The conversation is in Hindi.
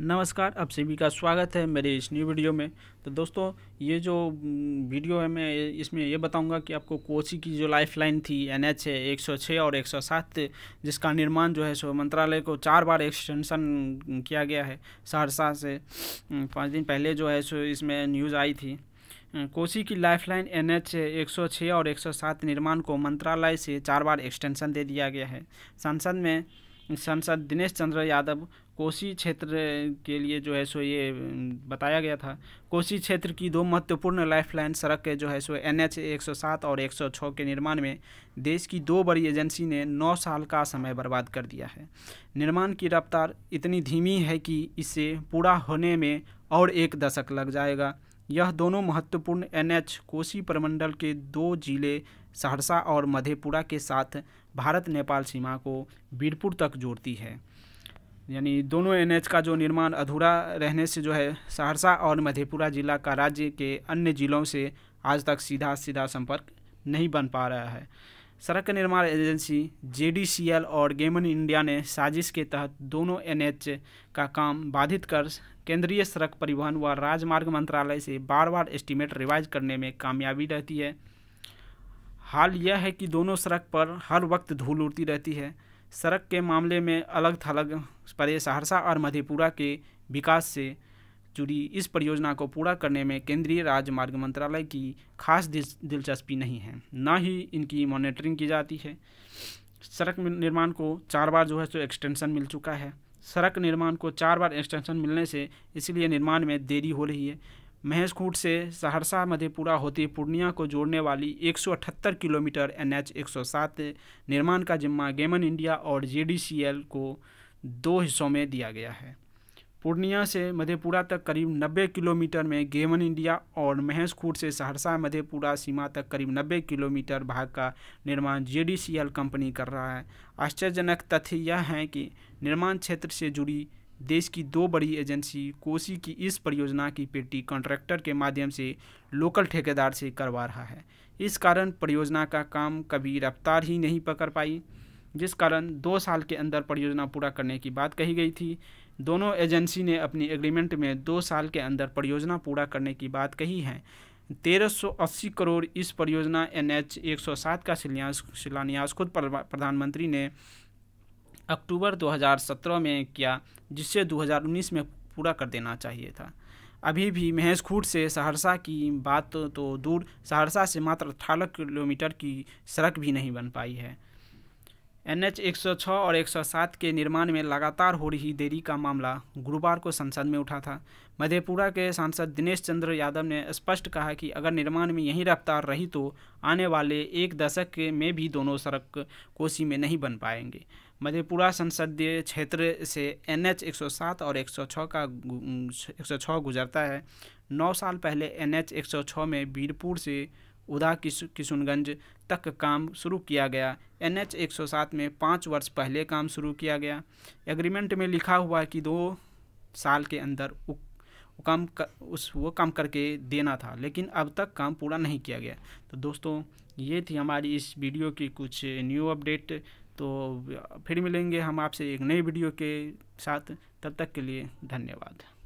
नमस्कार आप सभी का स्वागत है मेरे इस न्यू वीडियो में तो दोस्तों ये जो वीडियो है मैं इसमें ये बताऊंगा कि आपको कोची की जो लाइफ लाइन थी एन एच है एक सौ छः और एक सौ सात जिसका निर्माण जो है सो मंत्रालय को चार बार एक्सटेंशन किया गया है सहरसा से पाँच दिन पहले जो है सो इसमें न्यूज़ आई थी कोसी की लाइफलाइन एन एच एक सौ छः और एक सौ सात निर्माण को मंत्रालय से चार बार एक्सटेंशन दे दिया गया है संसद में सांसद दिनेश चंद्र यादव कोसी क्षेत्र के लिए जो है सो ये बताया गया था कोसी क्षेत्र की दो महत्वपूर्ण लाइफलाइन सड़क के जो है सो एन एच एक सौ सात और एक सौ छः के निर्माण में देश की दो बड़ी एजेंसी ने नौ साल का समय बर्बाद कर दिया है निर्माण की रफ्तार इतनी धीमी है कि इसे पूरा होने में और एक दशक लग जाएगा यह दोनों महत्वपूर्ण एनएच कोसी प्रमंडल के दो जिले सहरसा और मधेपुरा के साथ भारत नेपाल सीमा को बीरपुर तक जोड़ती है यानी दोनों एनएच का जो निर्माण अधूरा रहने से जो है सहरसा और मधेपुरा जिला का राज्य के अन्य जिलों से आज तक सीधा सीधा संपर्क नहीं बन पा रहा है सड़क निर्माण एजेंसी जे और गेमन इंडिया ने साजिश के तहत दोनों एनएच का काम बाधित कर केंद्रीय सड़क परिवहन व राजमार्ग मंत्रालय से बार बार एस्टीमेट रिवाइज करने में कामयाबी रहती है हाल यह है कि दोनों सड़क पर हर वक्त धूल उड़ती रहती है सड़क के मामले में अलग थलग परे सहरसा और मधेपुरा के विकास से जुड़ी इस परियोजना को पूरा करने में केंद्रीय राजमार्ग मंत्रालय की खास दिलचस्पी नहीं है ना ही इनकी मॉनिटरिंग की जाती है सड़क निर्माण को चार बार जो है सो एक्सटेंशन मिल चुका है सड़क निर्माण को चार बार एक्सटेंशन मिलने से इसलिए निर्माण में देरी हो रही है महेशखूट से सहरसा मधेपुरा होते पूर्णिया को जोड़ने वाली 178 किलोमीटर एन एच निर्माण का जिम्मा गेमन इंडिया और जे को दो हिस्सों में दिया गया है पूर्णिया से मधेपुरा तक करीब 90 किलोमीटर में गेमन इंडिया और महेशखूट से सहरसा मधेपुरा सीमा तक करीब 90 किलोमीटर भाग का निर्माण जे कंपनी कर रहा है आश्चर्यजनक तथ्य यह है कि निर्माण क्षेत्र से जुड़ी देश की दो बड़ी एजेंसी कोसी की इस परियोजना की पेटी कॉन्ट्रैक्टर के माध्यम से लोकल ठेकेदार से करवा रहा है इस कारण परियोजना का काम कभी रफ्तार ही नहीं पकड़ पाई जिस कारण दो साल के अंदर परियोजना पूरा करने की बात कही गई थी दोनों एजेंसी ने अपनी एग्रीमेंट में दो साल के अंदर परियोजना पूरा करने की बात कही है 1380 करोड़ इस परियोजना एन एच का शिलान्यास शिलान्यास खुद प्रधानमंत्री ने अक्टूबर 2017 में किया जिससे 2019 में पूरा कर देना चाहिए था अभी भी महेशखूट खूट से सहरसा की बात तो दूर सहरसा से मात्र अठारह किलोमीटर की सड़क भी नहीं बन पाई है एनएच 106 और 107 के निर्माण में लगातार हो रही देरी का मामला गुरुवार को संसद में उठा था मधेपुरा के सांसद दिनेश चंद्र यादव ने स्पष्ट कहा कि अगर निर्माण में यही रफ्तार रही तो आने वाले एक दशक में भी दोनों सड़क कोसी में नहीं बन पाएंगे मधेपुरा संसदीय क्षेत्र से एनएच 107 और 106 का 106 गुजरता है नौ साल पहले एनएच 106 में बीरपुर से उदा किस किशुनगंज तक काम शुरू किया गया एन एच एक सौ सात में पाँच वर्ष पहले काम शुरू किया गया एग्रीमेंट में लिखा हुआ कि दो साल के अंदर वो काम कर, उस वो काम करके देना था लेकिन अब तक काम पूरा नहीं किया गया तो दोस्तों ये थी हमारी इस वीडियो की कुछ न्यू अपडेट तो फिर मिलेंगे हम आपसे एक नई वीडियो के साथ तब तक के लिए धन्यवाद